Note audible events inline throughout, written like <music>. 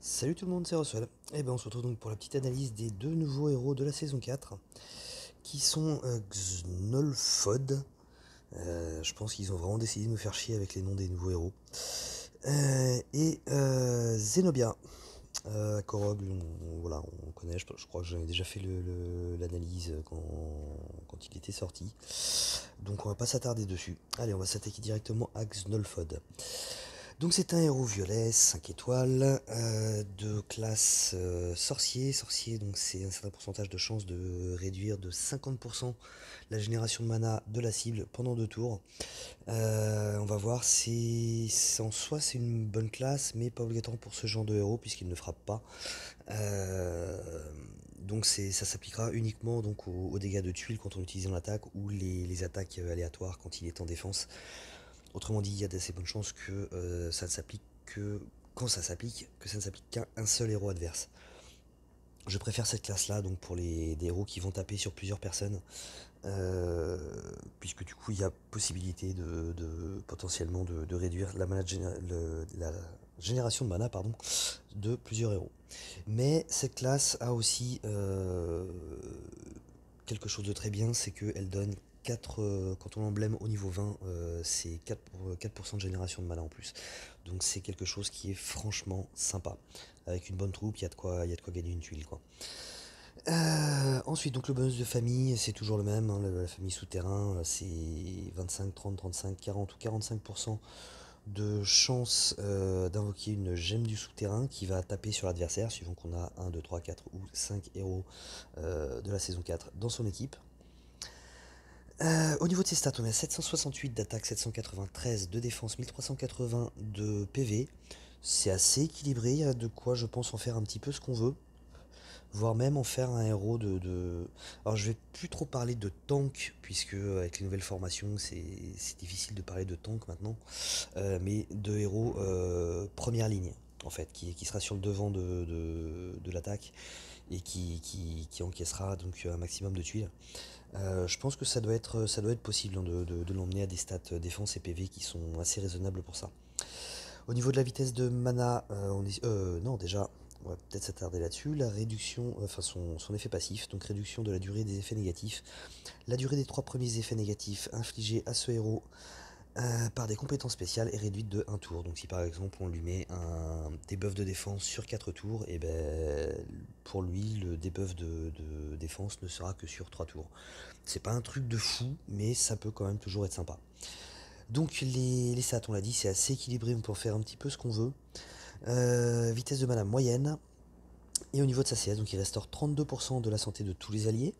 Salut tout le monde, c'est Russell. Et eh ben on se retrouve donc pour la petite analyse des deux nouveaux héros de la saison 4 qui sont euh, Xnolfod. Euh, je pense qu'ils ont vraiment décidé de nous faire chier avec les noms des nouveaux héros. Euh, et Zenobia. à on, voilà, on connaît, je, crois que j'avais déjà fait l'analyse quand, il était sorti. Donc on va pas s'attarder dessus. Allez, on va s'attaquer directement à Xnolfod. Donc c'est un héros violet, 5 étoiles, euh, de classe euh, sorcier. Sorcier, donc c'est un certain pourcentage de chance de réduire de 50% la génération de mana de la cible pendant deux tours. Euh, on va voir si en soi c'est une bonne classe, mais pas obligatoirement pour ce genre de héros puisqu'il ne frappe pas. donc ça s'appliquera uniquement donc aux, dégâts de tuiles quand on utilise en attaque ou les attaques aléatoires quand il est en défense. Autrement dit, il y a d'assez bonnes chances que euh, ça ne s'applique que quand ça s'applique, que ça ne s'applique qu'à un seul héros adverse. Je préfère cette classe-là, donc pour les héros qui vont taper sur plusieurs personnes, euh, puisque du coup il y a possibilité de, potentiellement de, réduire la, la génération de mana pardon, de plusieurs héros. Mais cette classe a aussi euh, quelque chose de très bien, c'est qu'elle donne euh, quand on l'emblème au niveau 20, euh, c'est 4%, euh, de génération de mana en plus. Donc c'est quelque chose qui est franchement sympa. Avec une bonne troupe, il y, a de quoi, gagner une tuile. ensuite, donc le bonus de famille, c'est toujours le même. Hein, la, famille souterrain, c'est 25, 30, 35, 40 ou 45% de chance d'invoquer une gemme du souterrain qui va taper sur l'adversaire, suivant qu'on a 1, 2, 3, 4 ou 5 héros de la saison 4 dans son équipe. Euh, au niveau de ses stats, on a 768 d'attaque, 793 de défense, 1380 de PV. C'est assez équilibré, il y a de quoi je pense en faire un petit peu ce qu'on veut. Voire même en faire un héros de, Alors je vais plus trop parler de tank, puisque euh, avec les nouvelles formations c'est difficile de parler de tank maintenant, euh, mais de héros première ligne, en fait, qui, sera sur le devant de, de l'attaque et qui, qui, encaissera donc euh, un maximum de tuiles. Euh, je pense que ça doit être, ça doit être possible hein, de, l'emmener à des stats euh, défense et PV qui sont assez raisonnables pour ça. Au niveau de la vitesse de mana, on non déjà, on va peut-être s'attarder là-dessus, la réduction, enfin son, son, effet passif, donc réduction de la durée des effets négatifs, la durée des trois premiers effets négatifs infligés à ce héros euh, par des compétences spéciales et réduite de 1 tour. Donc si par exemple on lui met un debuff de défense sur 4 tours, et eh ben pour lui le debuff de, défense ne sera que sur 3 tours. C'est pas un truc de fou, mais ça peut quand même toujours être sympa. Donc les, les stats, on l'a dit, c'est assez équilibré, pour faire un petit peu ce qu'on veut. Euh, vitesse de mana moyenne. Et au niveau de sa CS, donc il restaure 32% de la santé de tous les alliés.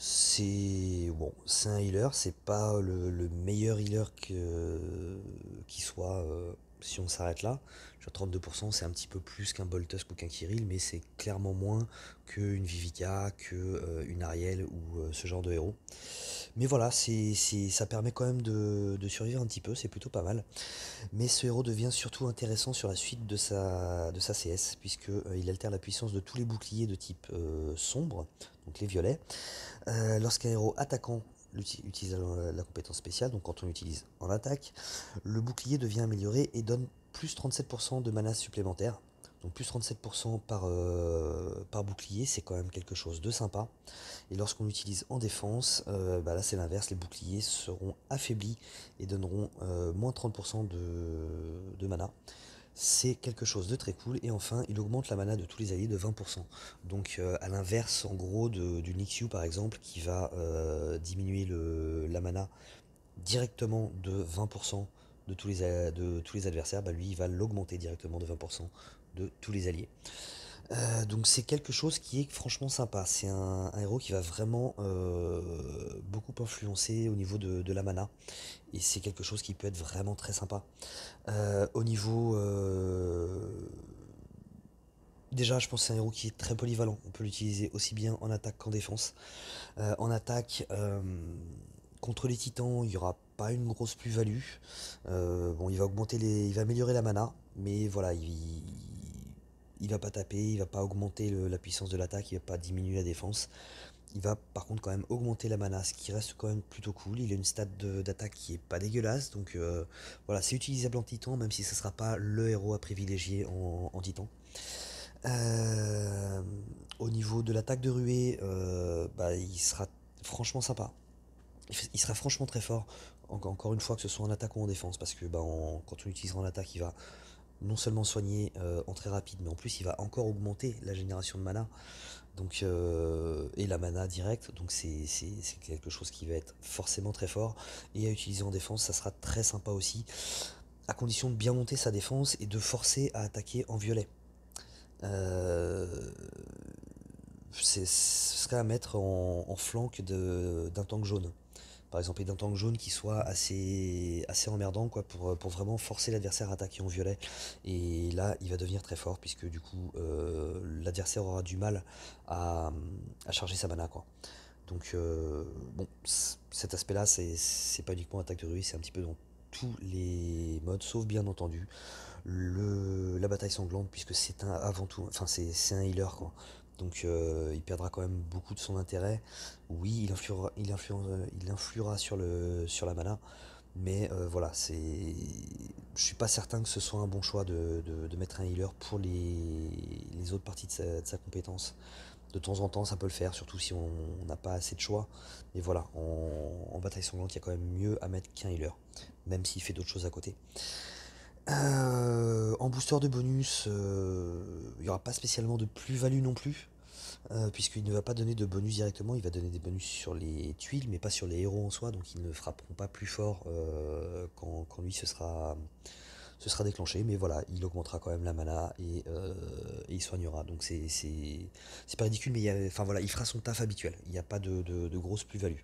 C'est bon, c'est un healer, c'est pas le, le, meilleur healer que, qui soit euh, si on s'arrête là, 32%, c'est un petit peu plus qu'un Boltusk ou qu'un Kirill, mais c'est clairement moins qu'une Vivica, qu'une euh, Ariel ou euh, ce genre de héros. Mais voilà, c'est, ça permet quand même de, survivre un petit peu, c'est plutôt pas mal. Mais ce héros devient surtout intéressant sur la suite de sa, de sa CS, puisqu'il euh, altère la puissance de tous les boucliers de type sombre, donc les violets. Lorsqu'un héros attaquant utilisant la, compétence spéciale, donc quand on l'utilise en attaque, le bouclier devient amélioré et donne plus 37% de mana supplémentaire. Donc plus 37% par, euh, par bouclier, c'est quand même quelque chose de sympa. Et lorsqu'on l'utilise en défense, euh, bah là c'est l'inverse, les boucliers seront affaiblis et donneront euh, moins 30% de, de, mana c'est quelque chose de très cool. Et enfin, il augmente la mana de tous les alliés de 20%. Donc euh, à l'inverse, en gros, du Nixiu par exemple, qui va euh, diminuer le, la mana directement de 20% de tous les, de tous les adversaires, bah, lui, il va l'augmenter directement de 20% de tous les alliés. Euh, donc c'est quelque chose qui est franchement sympa. C'est un, héros qui va vraiment euh, beaucoup influencer au niveau de, la mana. Et c'est quelque chose qui peut être vraiment très sympa. Euh, au niveau... Déjà, je pense que c'est un héros qui est très polyvalent. On peut l'utiliser aussi bien en attaque qu'en défense. en attaque, contre les titans, il n'y aura pas une grosse plus-value. bon, il va augmenter les... Il va améliorer la mana. Mais voilà, il, il va pas taper, il va pas augmenter la puissance de l'attaque, il va pas diminuer la défense. Il va par contre quand même augmenter la mana, ce qui reste quand même plutôt cool. Il a une stat d'attaque qui est pas dégueulasse, donc euh, voilà, c'est utilisable en titan, même si ce sera pas le héros à privilégier en, titan. Euh, au niveau de l'attaque de ruée, euh, bah, il sera franchement sympa. Il sera franchement très fort, encore une fois, que ce soit en attaque ou en défense, parce que bah, quand on utilisera en attaque, il va non seulement soigner euh, en très rapide, mais en plus il va encore augmenter la génération de mana. Donc, euh, et la mana directe, donc c'est quelque chose qui va être forcément très fort. Et à utiliser en défense, ça sera très sympa aussi, à condition de bien monter sa défense et de forcer à attaquer en violet. Euh, ce sera à mettre en, en de d'un tank jaune par exemple, et d'un tank jaune qui soit assez, assez emmerdant quoi, pour, vraiment forcer l'adversaire à attaquer en violet. Et là, il va devenir très fort puisque du coup, euh, l'adversaire aura du mal à, charger sa mana. Quoi. Donc, euh, bon, cet aspect-là, c'est pas uniquement attaque de ruée, c'est un petit peu dans tous les modes, sauf bien entendu le, la bataille sanglante, puisque c'est un avant tout, enfin c'est un healer quoi. Donc euh, il perdra quand même beaucoup de son intérêt. Oui, il influera, il il influera sur, le, sur la mana. Mais euh, voilà, c'est. Je suis pas certain que ce soit un bon choix de, mettre un healer pour les, autres parties de sa, compétence. De temps en temps, ça peut le faire, surtout si on n'a pas assez de choix. Mais voilà, en, en bataille sanglante, il y a quand même mieux à mettre qu'un healer, même s'il fait d'autres choses à côté. Euh, en booster de bonus, euh, il n'y aura pas spécialement de plus-value non plus, euh, puisqu'il ne va pas donner de bonus directement, il va donner des bonus sur les tuiles, mais pas sur les héros en soi, donc ils ne frapperont pas plus fort quand, lui ce sera, déclenché, mais voilà, il augmentera quand même la mana et, il soignera, donc c'est, pas ridicule, mais il, enfin, voilà, il fera son taf habituel, il n'y a pas de, grosse plus-value.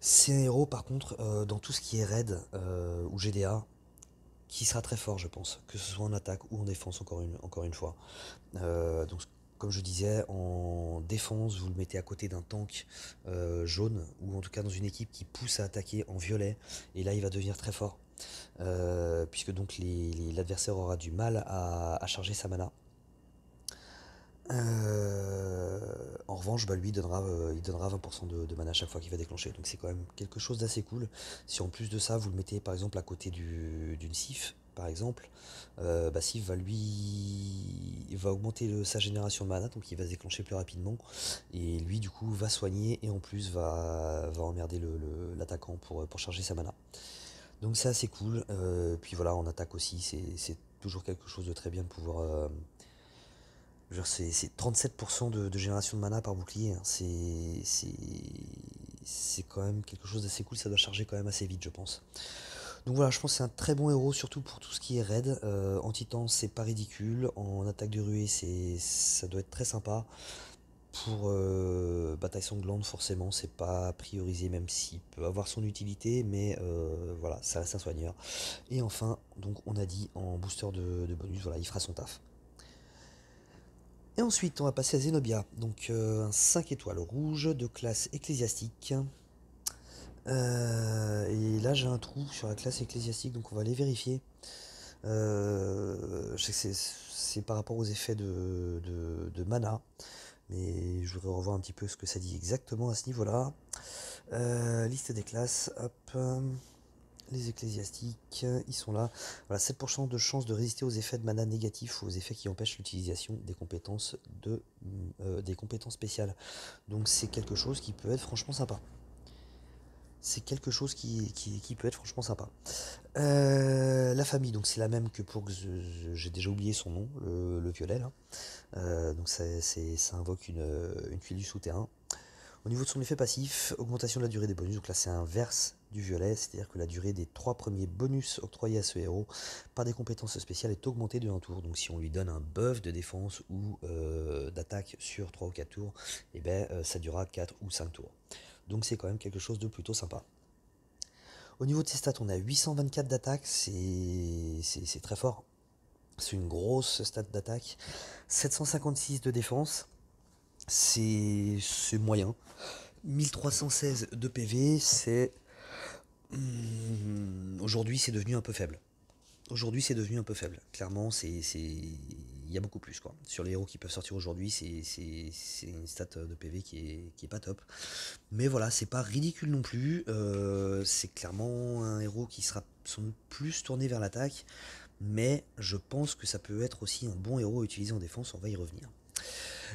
C'est héros par contre dans tout ce qui est raid ou GDA, qui sera très fort, je pense, que ce soit en attaque ou en défense, encore une, encore une fois. Euh, donc, comme je disais, en défense, vous le mettez à côté d'un tank euh, jaune, ou en tout cas dans une équipe qui pousse à attaquer en violet, et là il va devenir très fort. Euh, puisque donc l'adversaire aura du mal à, à, charger sa mana. Euh, en revanche, bah, lui, il donnera, euh, il donnera 20% de, mana à chaque fois qu'il va déclencher. Donc c'est quand même quelque chose d'assez cool. Si en plus de ça, vous le mettez par exemple à côté d'une Sif, par exemple, euh, bah, Sif va lui il va augmenter sa génération de mana, donc il va se déclencher plus rapidement. Et lui, du coup, va soigner et en plus va, emmerder l'attaquant pour, pour charger sa mana. Donc c'est assez cool. puis voilà, en attaque aussi, c'est toujours quelque chose de très bien de pouvoir c'est 37% de, génération de mana par bouclier. Hein. C'est quand même quelque chose d'assez cool. Ça doit charger quand même assez vite, je pense. Donc voilà, je pense que c'est un très bon héros, surtout pour tout ce qui est raid. Euh, en titan, c'est pas ridicule. En attaque de ruée, ça doit être très sympa. Pour euh, bataille sanglante, forcément, c'est pas priorisé, même s'il peut avoir son utilité, mais euh, voilà, ça reste un soigneur. Et enfin, donc on a dit en booster de, de bonus, voilà, il fera son taf. Et ensuite, on va passer à Zenobia, donc euh, un 5 étoiles rouge de classe ecclésiastique. Euh, et là, j'ai un trou sur la classe ecclésiastique, donc on va aller vérifier. Euh, je sais c'est par rapport aux effets de, de, mana, mais je voudrais revoir un petit peu ce que ça dit exactement à ce niveau-là. liste des classes, hop les ecclésiastiques, ils sont là. Voilà, 7% de chance de résister aux effets de mana négatifs, aux effets qui empêchent l'utilisation des compétences de euh, des compétences spéciales. Donc c'est quelque chose qui peut être franchement sympa. C'est quelque chose qui, peut être franchement sympa. Euh, la famille, donc c'est la même que pour que j'ai déjà oublié son nom, le, le violet euh, donc ça, ça invoque une, une, du souterrain. Au niveau de son effet passif, augmentation de la durée des bonus, donc là c'est inverse du violet, c'est-à-dire que la durée des trois premiers bonus octroyés à ce héros par des compétences spéciales est augmentée de 1 tour. Donc si on lui donne un buff de défense ou euh, d'attaque sur 3 ou 4 tours, eh ben, euh, ça durera 4 ou 5 tours. Donc c'est quand même quelque chose de plutôt sympa. Au niveau de ses stats, on a 824 d'attaque, c'est très fort. C'est une grosse stat d'attaque. 756 de défense, c'est moyen. 1316 de PV, c'est Hmm, aujourd'hui, c'est devenu un peu faible. Aujourd'hui, c'est devenu un peu faible. Clairement, c'est il y a beaucoup plus quoi. Sur les héros qui peuvent sortir aujourd'hui, c'est une stat de PV qui est, pas top. Mais voilà, c'est pas ridicule non plus. Euh, c'est clairement un héros qui sera plus tourné vers l'attaque, mais je pense que ça peut être aussi un bon héros à utiliser en défense. On va y revenir.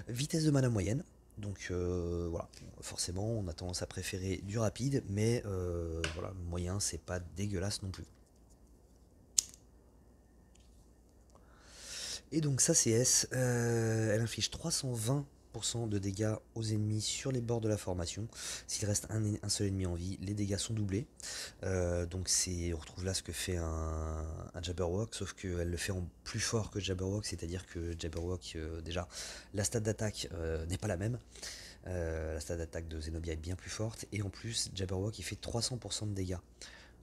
Vitesse de mana moyenne, donc euh, voilà, forcément on a tendance à préférer du rapide, mais euh, voilà, moyen c'est pas dégueulasse non plus. Et donc ça c'est S, euh, elle inflige 320 de dégâts aux ennemis sur les bords de la formation. S'il reste un, seul ennemi en vie, les dégâts sont doublés. Euh, donc c'est, on retrouve là ce que fait un, Jabberwock, sauf qu'elle le fait en plus fort que Jabberwock, c'est-à-dire que Jabberwock, euh, déjà, la stat d'attaque euh, n'est pas la même. la stat d'attaque de Zenobia est bien plus forte, et en plus, Jabberwock, il fait 300% de dégâts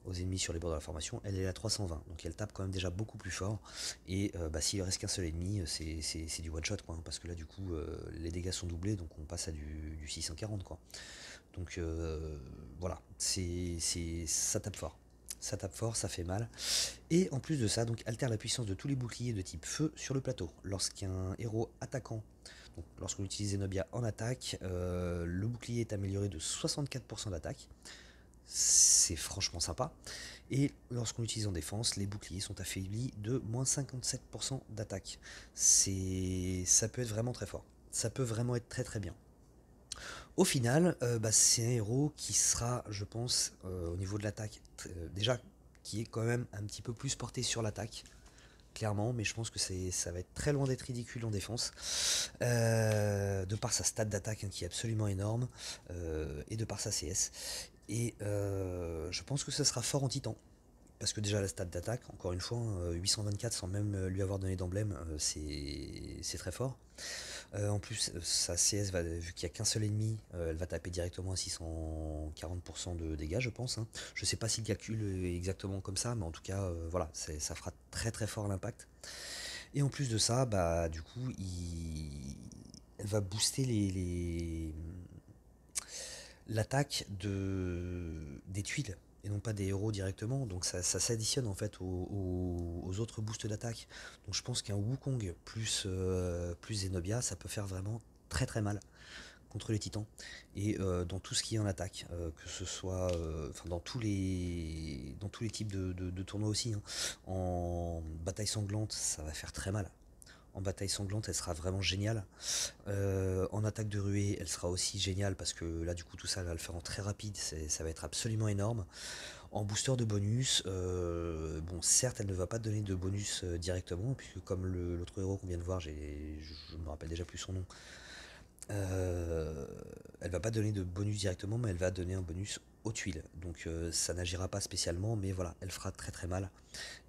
aux ennemis sur les bords de la formation, elle est à 320. Donc elle tape quand même déjà beaucoup plus fort. Et s'il euh, bah, s'il reste qu'un seul ennemi, euh, c'est du one shot quoi. Hein, parce que là du coup euh, les dégâts sont doublés, donc on passe à du, 640 quoi. Donc voilà, c'est ça tape fort. Ça tape fort, ça fait mal. Et en plus de ça, donc altère la puissance de tous les boucliers de type feu sur le plateau. Lorsqu'un héros attaquant lorsqu'on utilise Zenobia en attaque, le bouclier est amélioré de 64% d'attaque c'est franchement sympa. Et lorsqu'on l'utilise en défense, les boucliers sont affaiblis de moins 57% d'attaque. Ça peut être vraiment très fort. Ça peut vraiment être très très bien. Au final, euh, bah, c'est un héros qui sera, je pense, euh, au niveau de l'attaque, euh, déjà qui est quand même un petit peu plus porté sur l'attaque, clairement, mais je pense que ça va être très loin d'être ridicule en défense, de par sa stade d'attaque hein, qui est absolument énorme, et de par sa CS. Et euh, je pense que ça sera fort en titan. Parce que déjà la stat d'attaque, encore une fois, 824 euh, sans même euh, lui avoir donné d'emblème, c'est très fort. en plus, sa CS, va, vu qu'il n'y a qu'un seul ennemi, elle va taper directement à 640% de dégâts, je pense. Hein. Je ne sais pas s'il calcule exactement comme ça, mais en tout cas, voilà, ça fera très très fort l'impact. Et en plus de ça, bah, du coup, il, elle va booster les l'attaque de, des tuiles et non pas des héros directement, donc ça, ça s'additionne en fait aux, autres boosts d'attaque. Donc je pense qu'un Wukong plus, euh, plus Zenobia, ça peut faire vraiment très très mal contre les titans et euh, dans tout ce qui est en attaque, euh, que ce soit enfin dans tous les dans tous les types de, de, tournois aussi. Hein, en bataille sanglante, ça va faire très mal en bataille sanglante, elle sera vraiment géniale. Euh, en attaque de ruée, elle sera aussi géniale parce que là, du coup, tout ça, elle va le faire en très rapide. Ça va être absolument énorme. En booster de bonus, euh, bon, certes, elle ne va pas donner de bonus euh, directement, puisque comme l'autre héros qu'on vient de voir, je ne me rappelle déjà plus son nom, elle va pas donner de bonus directement, mais elle va donner un bonus aux tuiles. Donc euh, ça n'agira pas spécialement, mais voilà, elle fera très très mal.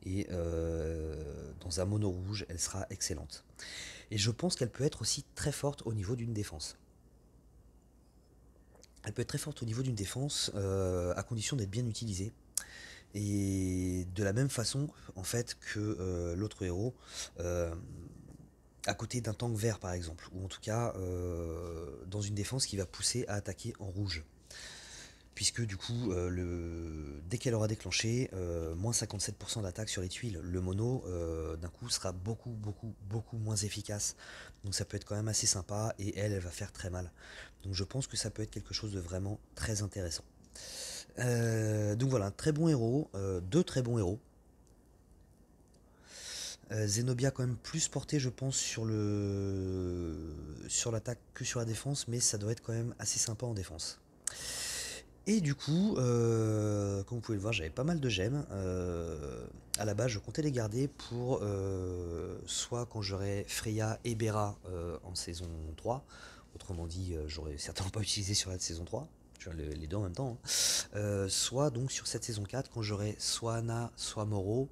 Et euh, dans un mono rouge, elle sera excellente. Et je pense qu'elle peut être aussi très forte au niveau d'une défense. Elle peut être très forte au niveau d'une défense, euh, à condition d'être bien utilisée. Et de la même façon, en fait, que l'autre héros, à côté d'un tank vert par exemple, ou en tout cas dans une défense qui va pousser à attaquer en rouge puisque du coup, euh, le... dès qu'elle aura déclenché, euh, moins 57% d'attaque sur les tuiles, le mono, euh, d'un coup, sera beaucoup, beaucoup, beaucoup moins efficace. Donc ça peut être quand même assez sympa, et elle, elle va faire très mal. Donc je pense que ça peut être quelque chose de vraiment très intéressant. donc voilà, très bon héros, deux très bons héros. Zenobia quand même plus portée, je pense sur le sur l'attaque que sur la défense mais ça doit être quand même assez sympa en défense. Et du coup, euh, comme vous pouvez le voir, j'avais pas mal de gemmes. Euh, à la base, je comptais les garder pour euh, soit quand j'aurai Freya et Bera euh, en saison 3, autrement dit, j'aurais <laughs> certainement pas utilisé sur la saison 3, les deux en même temps, hein. soit donc sur cette saison 4 quand j'aurai soit Anna, soit Moro,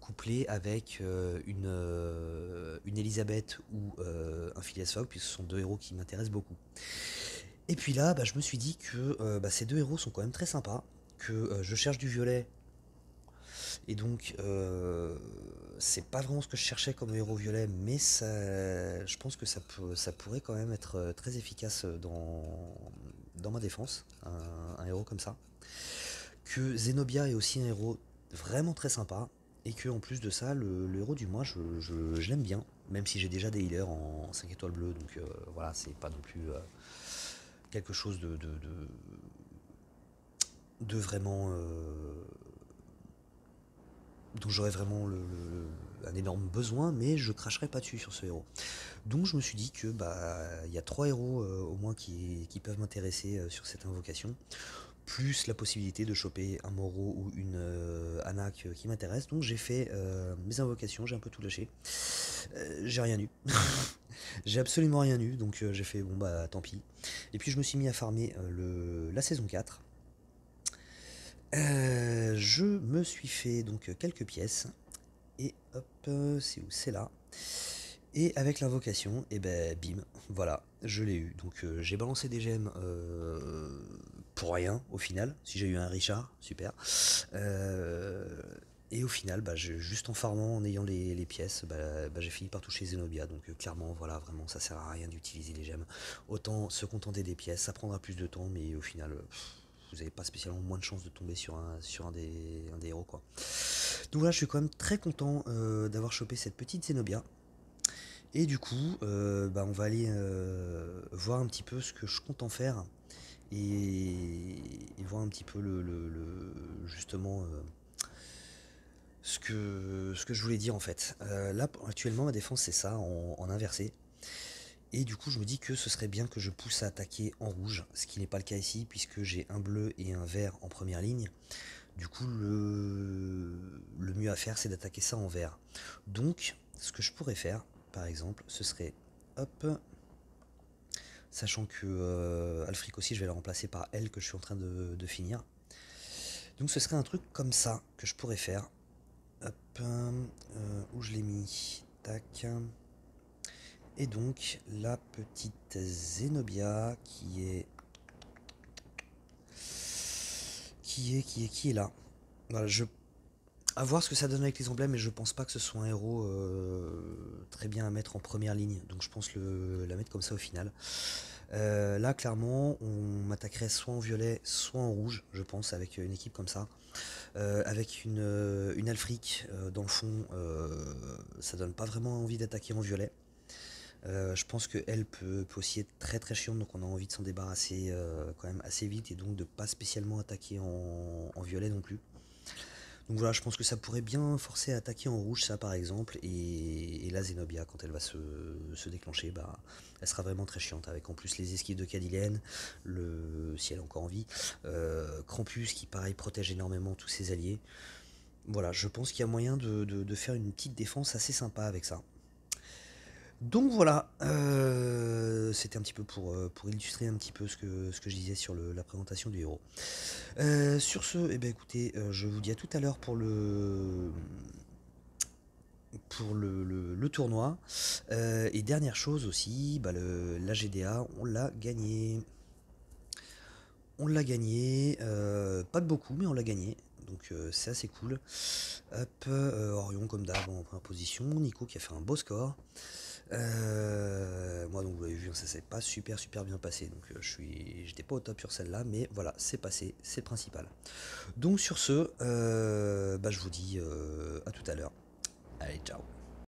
couplé avec une, une Elisabeth ou un Phileas Fogg, puisque ce sont deux héros qui m'intéressent beaucoup. Et puis là, bah, je me suis dit que euh, bah, ces deux héros sont quand même très sympas, que euh, je cherche du violet. Et donc, euh, c'est pas vraiment ce que je cherchais comme héros violet, mais je pense que ça, pourrait quand même être très efficace dans, ma défense, un, héros comme ça. Que Zenobia est aussi un héros vraiment très sympa, et que en plus de ça, le, héros du mois, je, l'aime bien, même si j'ai déjà des healers en 5 étoiles bleues, donc voilà, c'est pas non plus quelque chose de, de, vraiment. Euh, dont j'aurais vraiment un énorme besoin, mais je cracherais pas dessus sur ce héros. Donc je me suis dit que bah il y a trois héros euh, au moins qui, peuvent m'intéresser euh, sur cette invocation plus la possibilité de choper un Moro ou une euh, qui m'intéresse. Donc j'ai fait euh, mes invocations, j'ai un peu tout lâché. Euh, j'ai rien eu. <laughs> j'ai absolument rien eu, donc euh, j'ai fait bon bah tant pis. Et puis je me suis mis à farmer le, la saison 4. je me suis fait donc quelques pièces. Et hop, c'est où C'est là. Et avec l'invocation, et eh ben bim, voilà, je l'ai eu. Donc j'ai balancé des gemmes rien au final. Si j'ai eu un Richard, super. Euh, et au final, bah, juste en farmant, en ayant les, pièces, bah, bah, j'ai fini par toucher Zenobia. Donc euh, clairement, voilà, vraiment, ça sert à rien d'utiliser les gemmes. Autant se contenter des pièces, ça prendra plus de temps, mais au final, vous n'avez pas spécialement moins de chances de tomber sur un, sur un, des, des héros. Quoi. Donc là je suis quand même très content euh, d'avoir chopé cette petite Zenobia. Et du coup, bah, on va aller voir un petit peu ce que je compte en faire et, voir un petit peu le, justement euh, ce, que, ce que je voulais dire en fait. Euh, là actuellement ma défense c'est ça en, inversé. Et du coup je me dis que ce serait bien que je pousse à attaquer en rouge, ce qui n'est pas le cas ici puisque j'ai un bleu et un vert en première ligne. Du coup le, le mieux à faire c'est d'attaquer ça en vert. Donc ce que je pourrais faire par exemple ce serait hop Sachant que euh, Alfric aussi, je vais la remplacer par elle que je suis en train de, finir. Donc ce serait un truc comme ça que je pourrais faire. Hop, euh, où je l'ai mis Tac. Et donc la petite Zenobia qui est... Qui est, qui est, qui est là. Voilà, je à voir ce que ça donne avec les emblèmes, mais je pense pas que ce soit un héros euh, très bien à mettre en première ligne, donc je pense le, la mettre comme ça au final. Euh, là, clairement, on m'attaquerait soit en violet, soit en rouge, je pense, avec une équipe comme ça. Euh, avec une, une Alfric, dans le fond, ça donne pas vraiment envie d'attaquer en violet. je pense que elle peut, aussi être très très chiante, donc on a envie de s'en débarrasser quand même assez vite et donc de pas spécialement attaquer en violet non plus. Donc voilà, je pense que ça pourrait bien forcer à attaquer en rouge ça par exemple. Et, la Zenobia, quand elle va se, déclencher, bah, elle sera vraiment très chiante. Avec en plus les esquives de Cadilène, le, si elle est encore envie, vie euh, Krampus qui pareil protège énormément tous ses alliés. Voilà, je pense qu'il y a moyen de faire une petite défense assez sympa avec ça. Donc voilà, euh, c'était un petit peu pour, euh, pour illustrer un petit peu ce que, ce que je disais sur la présentation du héros. Euh, sur ce, eh bien, écoutez, je vous dis à tout à l'heure pour le pour le, tournoi. et dernière chose aussi, bah, la GDA, on l'a gagné. On l'a gagné, pas de beaucoup, mais on l'a gagné donc ça c'est assez cool. Hop, Orion comme d'hab en première position, Nico qui a fait un beau score. Euh, moi, donc, vous l'avez vu, hein, ça s'est pas super, super bien passé. Donc, euh, je suis, j'étais pas au top sur celle-là, mais voilà, c'est passé, c'est principal. Donc, sur ce, euh, bah, je vous dis à tout à l'heure. Allez, ciao